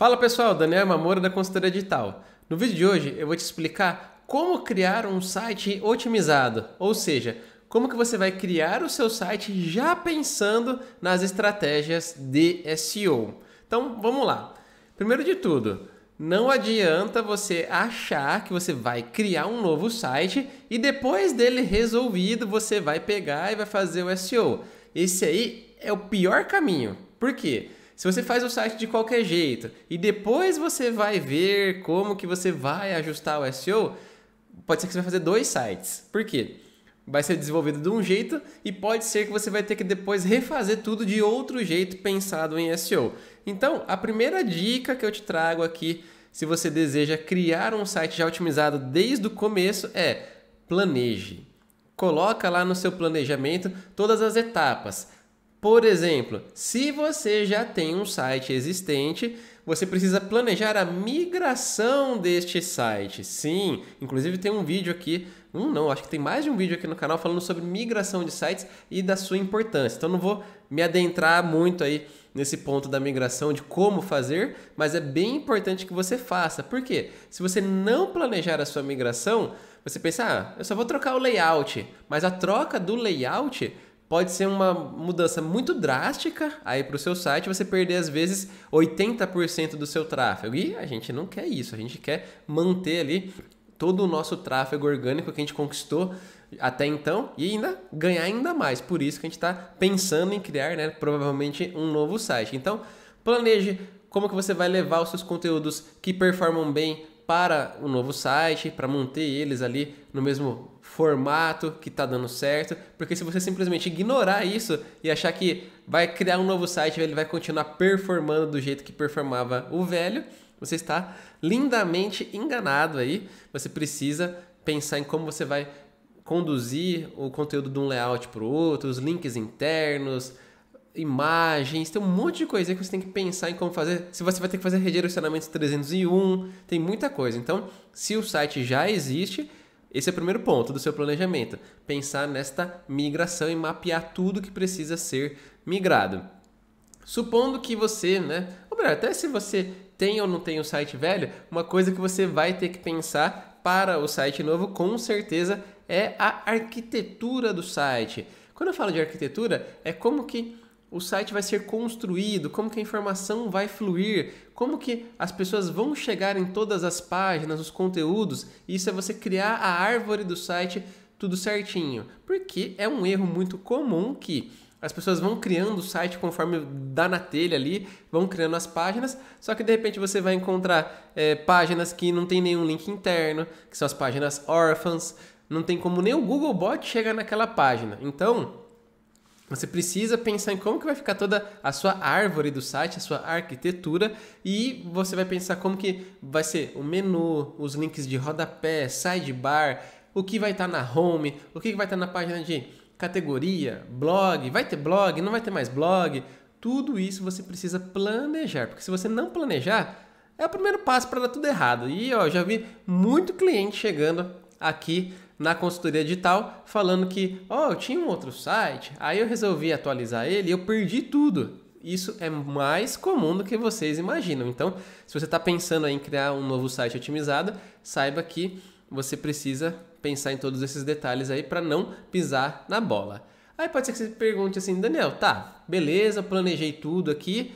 Fala pessoal, Daniel Mamora da Consultoria Digital. No vídeo de hoje eu vou te explicar como criar um site otimizado, ou seja, como que você vai criar o seu site já pensando nas estratégias de SEO. Então, vamos lá. Primeiro de tudo, não adianta você achar que você vai criar um novo site e depois dele resolvido você vai pegar e vai fazer o SEO. Esse aí é o pior caminho. Por quê? Se você faz o site de qualquer jeito e depois você vai ver como que você vai ajustar o SEO, pode ser que você vai fazer dois sites. Por quê? Vai ser desenvolvido de um jeito e pode ser que você vai ter que depois refazer tudo de outro jeito pensado em SEO. Então, a primeira dica que eu te trago aqui, se você deseja criar um site já otimizado desde o começo, é planeje. Coloca lá no seu planejamento todas as etapas. Por exemplo, se você já tem um site existente, você precisa planejar a migração deste site. Sim, inclusive tem um vídeo aqui, um não, acho que tem mais de um vídeo aqui no canal falando sobre migração de sites e da sua importância. Então não vou me adentrar muito aí nesse ponto da migração de como fazer, mas é bem importante que você faça. Por quê? Se você não planejar a sua migração, você pensa, ah, eu só vou trocar o layout, mas a troca do layout pode ser uma mudança muito drástica aí para o seu site, você perder às vezes 80% do seu tráfego. E a gente não quer isso, a gente quer manter ali todo o nosso tráfego orgânico que a gente conquistou até então e ainda ganhar ainda mais. Por isso que a gente está pensando em criar, né, provavelmente um novo site. Então, planeje como que você vai levar os seus conteúdos que performam bem para o um novo site, para manter eles ali no mesmo formato que está dando certo, porque se você simplesmente ignorar isso e achar que vai criar um novo site, ele vai continuar performando do jeito que performava o velho, você está lindamente enganado aí. Você precisa pensar em como você vai conduzir o conteúdo de um layout para o outro, os links internos, imagens, tem um monte de coisa que você tem que pensar em como fazer. Se você vai ter que fazer redirecionamentos 301, tem muita coisa. Então, se o site já existe, esse é o primeiro ponto do seu planejamento. Pensar nesta migração e mapear tudo que precisa ser migrado. Supondo que você, né? Ou melhor, até se você tem ou não tem o um site velho, uma coisa que você vai ter que pensar para o site novo, com certeza, é a arquitetura do site. Quando eu falo de arquitetura, é como que o site vai ser construído, como que a informação vai fluir, como que as pessoas vão chegar em todas as páginas, os conteúdos. Isso é você criar a árvore do site tudo certinho, porque é um erro muito comum que as pessoas vão criando o site conforme dá na telha ali, vão criando as páginas, só que de repente você vai encontrar é, páginas que não tem nenhum link interno, que são as páginas órfãs, não tem como nem o Googlebot chegar naquela página. Então, você precisa pensar em como que vai ficar toda a sua árvore do site, a sua arquitetura e você vai pensar como que vai ser o menu, os links de rodapé, sidebar, o que vai estar tá na home, o que vai estar tá na página de categoria, blog, vai ter blog, não vai ter mais blog, tudo isso você precisa planejar, porque se você não planejar, é o primeiro passo para dar tudo errado. E ó, já vi muito cliente chegando aqui na consultoria digital falando que, ó, oh, eu tinha um outro site, aí eu resolvi atualizar ele e eu perdi tudo. Isso é mais comum do que vocês imaginam. Então, se você está pensando em criar um novo site otimizado, saiba que você precisa pensar em todos esses detalhes aí para não pisar na bola. Aí pode ser que você pergunte assim, Daniel, tá, beleza, planejei tudo aqui,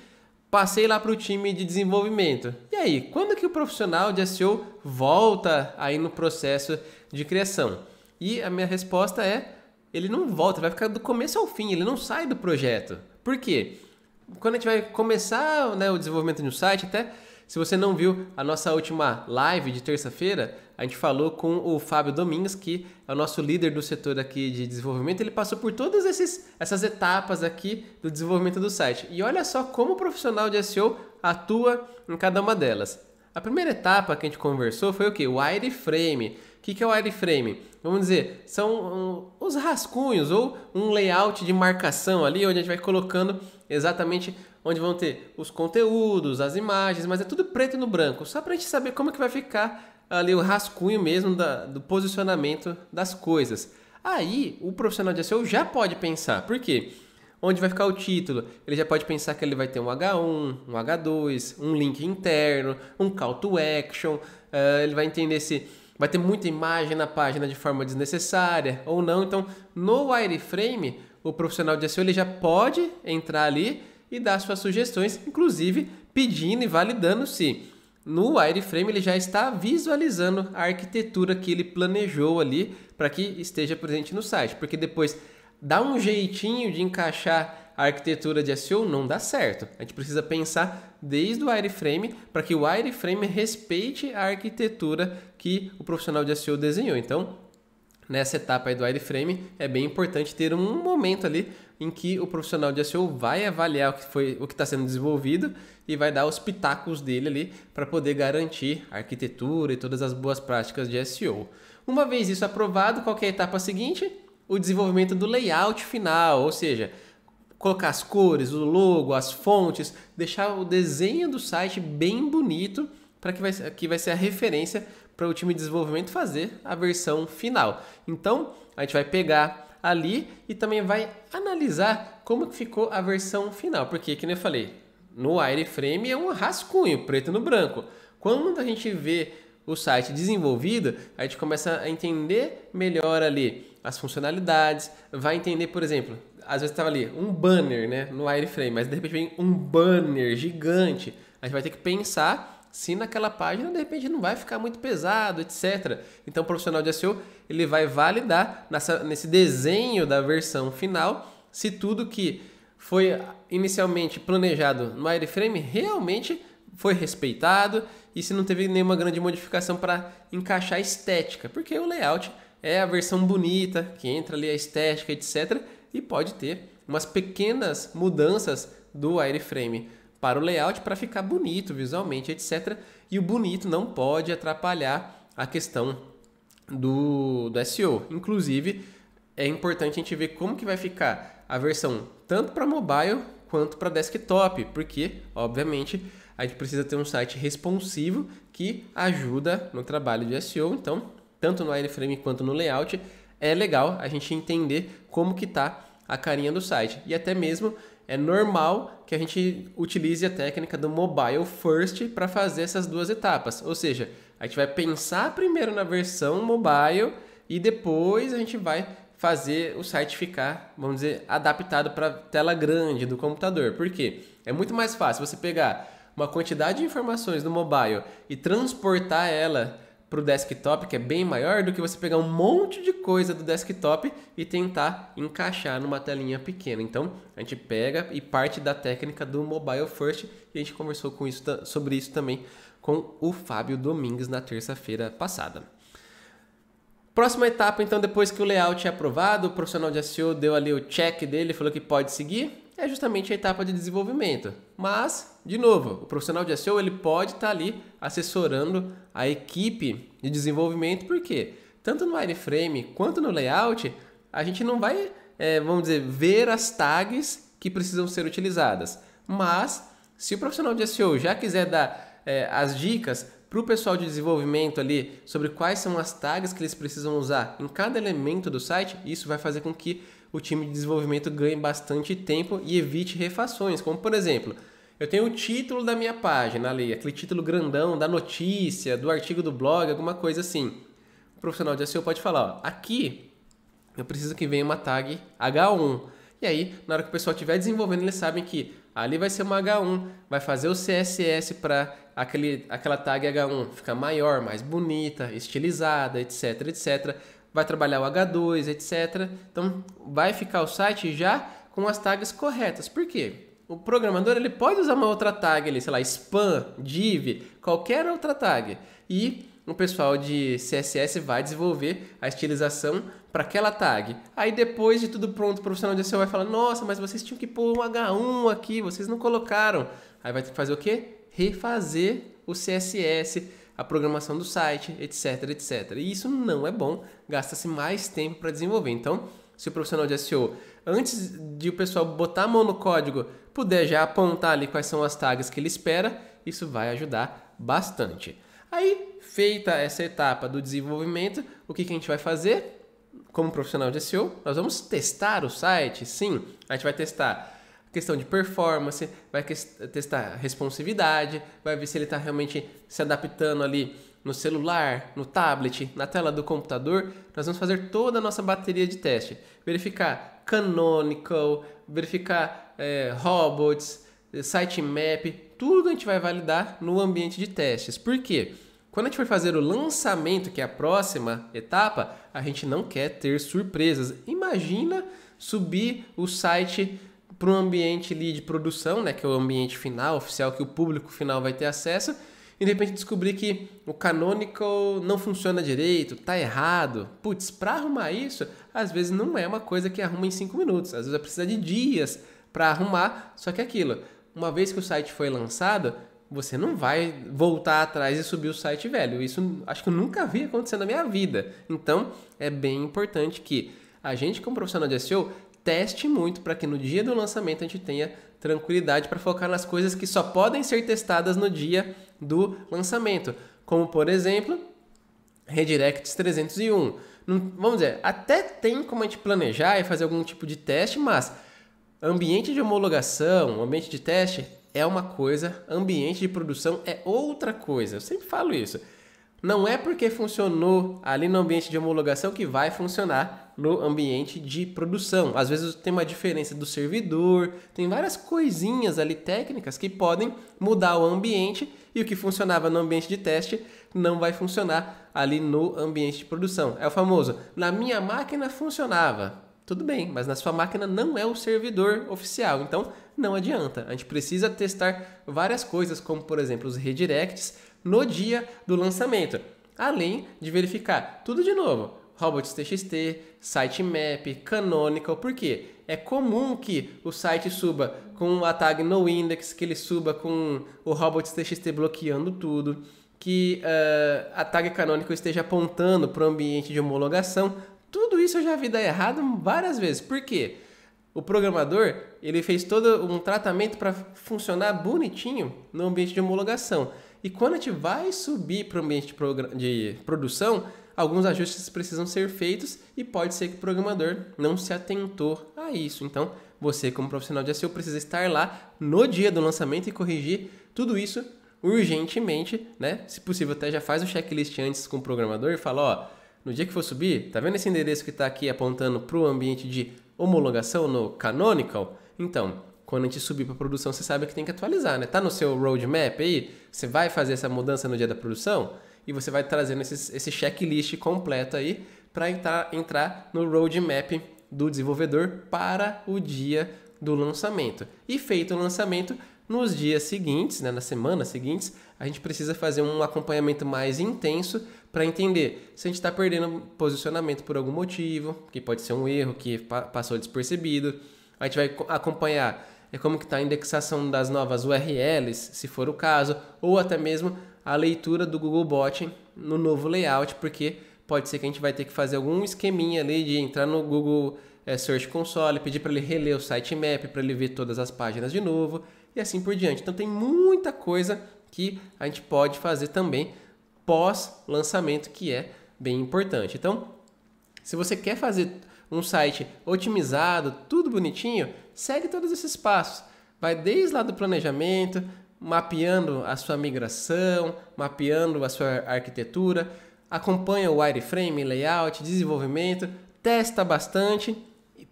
passei lá para o time de desenvolvimento. E aí, quando que o profissional de SEO volta aí no processo de criação? E a minha resposta é: ele não volta, vai ficar do começo ao fim, ele não sai do projeto. Por quê? Quando a gente vai começar né, o desenvolvimento de um site, até se você não viu a nossa última live de terça-feira, a gente falou com o Fábio Domingos, que é o nosso líder do setor aqui de desenvolvimento. Ele passou por todas esses, essas etapas aqui do desenvolvimento do site. E olha só como o profissional de SEO atua em cada uma delas. A primeira etapa que a gente conversou foi o que? O wireframe que, que é o wireframe? Vamos dizer, são um, os rascunhos ou um layout de marcação ali, onde a gente vai colocando exatamente onde vão ter os conteúdos, as imagens, mas é tudo preto no branco, só para a gente saber como que vai ficar ali o rascunho mesmo da, do posicionamento das coisas. Aí o profissional de SEO já pode pensar, por quê? onde vai ficar o título. Ele já pode pensar que ele vai ter um H1, um H2, um link interno, um call to action. Uh, ele vai entender se vai ter muita imagem na página de forma desnecessária ou não. Então, no wireframe, o profissional de SEO ele já pode entrar ali e dar suas sugestões, inclusive pedindo e validando se no wireframe ele já está visualizando a arquitetura que ele planejou ali para que esteja presente no site, porque depois dá um jeitinho de encaixar a arquitetura de SEO não dá certo. A gente precisa pensar desde o wireframe para que o wireframe respeite a arquitetura que o profissional de SEO desenhou. Então, nessa etapa aí do wireframe, é bem importante ter um momento ali em que o profissional de SEO vai avaliar o que foi o que está sendo desenvolvido e vai dar os pitacos dele ali para poder garantir a arquitetura e todas as boas práticas de SEO. Uma vez isso aprovado, qual é a etapa seguinte? O desenvolvimento do layout final, ou seja, colocar as cores, o logo, as fontes, deixar o desenho do site bem bonito para que vai, que vai ser a referência para o time de desenvolvimento fazer a versão final. Então, a gente vai pegar ali e também vai analisar como que ficou a versão final, porque que eu falei, no wireframe é um rascunho preto no branco. Quando a gente vê o site desenvolvido, a gente começa a entender melhor ali as funcionalidades, vai entender, por exemplo, às vezes estava ali um banner, né, no wireframe, mas de repente vem um banner gigante. A gente vai ter que pensar se naquela página de repente não vai ficar muito pesado, etc. Então o profissional de SEO ele vai validar nessa, nesse desenho da versão final se tudo que foi inicialmente planejado no wireframe realmente foi respeitado e se não teve nenhuma grande modificação para encaixar a estética, porque o layout é a versão bonita que entra ali a estética, etc e pode ter umas pequenas mudanças do wireframe para o layout para ficar bonito visualmente, etc. E o bonito não pode atrapalhar a questão do, do SEO. Inclusive, é importante a gente ver como que vai ficar a versão tanto para mobile quanto para desktop, porque, obviamente, a gente precisa ter um site responsivo que ajuda no trabalho de SEO. Então, tanto no wireframe quanto no layout, é legal a gente entender como que tá a carinha do site. E até mesmo é normal que a gente utilize a técnica do mobile first para fazer essas duas etapas. Ou seja, a gente vai pensar primeiro na versão mobile e depois a gente vai fazer o site ficar, vamos dizer, adaptado para tela grande do computador. Por quê? É muito mais fácil você pegar uma quantidade de informações do mobile e transportar ela para o desktop, que é bem maior, do que você pegar um monte de coisa do desktop e tentar encaixar numa telinha pequena. Então, a gente pega e parte da técnica do mobile first, e a gente conversou com isso, sobre isso também com o Fábio Domingues na terça-feira passada. Próxima etapa, então, depois que o layout é aprovado, o profissional de SEO deu ali o check dele, falou que pode seguir, é justamente a etapa de desenvolvimento. Mas, de novo, o profissional de SEO ele pode estar tá ali assessorando a equipe de desenvolvimento, porque tanto no wireframe quanto no layout, a gente não vai, é, vamos dizer, ver as tags que precisam ser utilizadas. Mas, se o profissional de SEO já quiser dar é, as dicas para o pessoal de desenvolvimento ali sobre quais são as tags que eles precisam usar em cada elemento do site, isso vai fazer com que o time de desenvolvimento ganhe bastante tempo e evite refações, como por exemplo, eu tenho o título da minha página ali, aquele título grandão da notícia, do artigo do blog, alguma coisa assim. O profissional de SEO pode falar, ó, aqui eu preciso que venha uma tag H1. E aí, na hora que o pessoal estiver desenvolvendo, eles sabem que ali vai ser uma H1, vai fazer o CSS para aquele, aquela tag H1 ficar maior, mais bonita, estilizada, etc, etc vai trabalhar o H2, etc. Então vai ficar o site já com as tags corretas. Por quê? O programador ele pode usar uma outra tag ali, sei lá, spam, div, qualquer outra tag. E o pessoal de CSS vai desenvolver a estilização para aquela tag. Aí depois de tudo pronto, o profissional de SEO vai falar: "Nossa, mas vocês tinham que pôr um H1 aqui, vocês não colocaram". Aí vai ter que fazer o quê? Refazer o CSS a programação do site, etc, etc. E isso não é bom, gasta-se mais tempo para desenvolver. Então, se o profissional de SEO, antes de o pessoal botar a mão no código, puder já apontar ali quais são as tags que ele espera, isso vai ajudar bastante. Aí, feita essa etapa do desenvolvimento, o que, que a gente vai fazer? Como profissional de SEO, nós vamos testar o site, sim. A gente vai testar questão de performance, vai testar responsividade, vai ver se ele está realmente se adaptando ali no celular, no tablet, na tela do computador. Nós vamos fazer toda a nossa bateria de teste. Verificar Canonical, verificar é, robots, é, sitemap, tudo a gente vai validar no ambiente de testes. Por quê? Quando a gente for fazer o lançamento, que é a próxima etapa, a gente não quer ter surpresas. Imagina subir o site para um ambiente ali de produção, né, que é o ambiente final, oficial, que o público final vai ter acesso, e de repente descobrir que o canonical não funciona direito, tá errado. Putz, para arrumar isso, às vezes não é uma coisa que arruma em cinco minutos, às vezes precisa de dias para arrumar, só que é aquilo, uma vez que o site foi lançado, você não vai voltar atrás e subir o site velho. Isso acho que eu nunca vi acontecer na minha vida. Então, é bem importante que a gente, como profissional de SEO, teste muito para que no dia do lançamento a gente tenha tranquilidade para focar nas coisas que só podem ser testadas no dia do lançamento, como por exemplo, redirects 301. Não, vamos dizer, até tem como a gente planejar e fazer algum tipo de teste, mas ambiente de homologação, ambiente de teste é uma coisa, ambiente de produção é outra coisa. Eu sempre falo isso. Não é porque funcionou ali no ambiente de homologação que vai funcionar no ambiente de produção. Às vezes tem uma diferença do servidor, tem várias coisinhas ali técnicas que podem mudar o ambiente e o que funcionava no ambiente de teste não vai funcionar ali no ambiente de produção. É o famoso, na minha máquina funcionava. Tudo bem, mas na sua máquina não é o servidor oficial, então não adianta. A gente precisa testar várias coisas, como por exemplo os redirects, no dia do lançamento, além de verificar tudo de novo robots.txt, sitemap, canonical, por quê? É comum que o site suba com a tag noindex, que ele suba com o robots.txt bloqueando tudo, que uh, a tag canonical esteja apontando para o ambiente de homologação. Tudo isso eu já vi dar errado várias vezes. Por quê? O programador ele fez todo um tratamento para funcionar bonitinho no ambiente de homologação. E quando a gente vai subir para o ambiente de, de produção, alguns ajustes precisam ser feitos e pode ser que o programador não se atentou a isso. Então, você, como profissional de SEO, precisa estar lá no dia do lançamento e corrigir tudo isso urgentemente, né? Se possível, até já faz o checklist antes com o programador e fala: ó, no dia que for subir, tá vendo esse endereço que está aqui apontando para o ambiente de homologação no Canonical? Então, quando a gente subir para produção, você sabe que tem que atualizar, né? Tá no seu roadmap aí? Você vai fazer essa mudança no dia da produção e você vai trazendo esses, esse checklist completo aí para entrar, entrar no roadmap do desenvolvedor para o dia do lançamento. E feito o lançamento, nos dias seguintes, né, nas semanas seguintes, a gente precisa fazer um acompanhamento mais intenso para entender se a gente está perdendo posicionamento por algum motivo, que pode ser um erro que passou despercebido. A gente vai acompanhar é como que está a indexação das novas URLs, se for o caso, ou até mesmo a leitura do Google Bot no novo layout, porque pode ser que a gente vai ter que fazer algum esqueminha ali de entrar no Google é, Search Console, pedir para ele reler o sitemap, para ele ver todas as páginas de novo e assim por diante. Então tem muita coisa que a gente pode fazer também pós-lançamento, que é bem importante. Então, se você quer fazer um site otimizado, tudo bonitinho, segue todos esses passos. Vai desde lá do planejamento, mapeando a sua migração, mapeando a sua arquitetura, acompanha o wireframe, layout, desenvolvimento, testa bastante,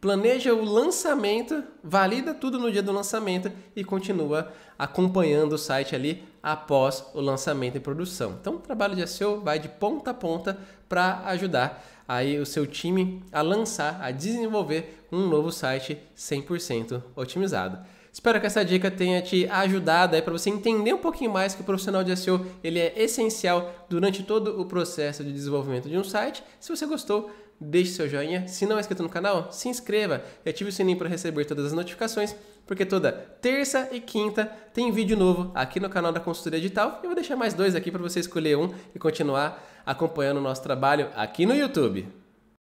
planeja o lançamento, valida tudo no dia do lançamento e continua acompanhando o site ali após o lançamento e produção. Então, o trabalho de SEO vai de ponta a ponta para ajudar aí o seu time a lançar, a desenvolver um novo site 100% otimizado. Espero que essa dica tenha te ajudado aí para você entender um pouquinho mais que o profissional de SEO ele é essencial durante todo o processo de desenvolvimento de um site. Se você gostou, deixe seu joinha. Se não é inscrito no canal, se inscreva e ative o sininho para receber todas as notificações porque toda terça e quinta tem vídeo novo aqui no canal da Consultoria Digital. E vou deixar mais dois aqui para você escolher um e continuar acompanhando o nosso trabalho aqui no YouTube.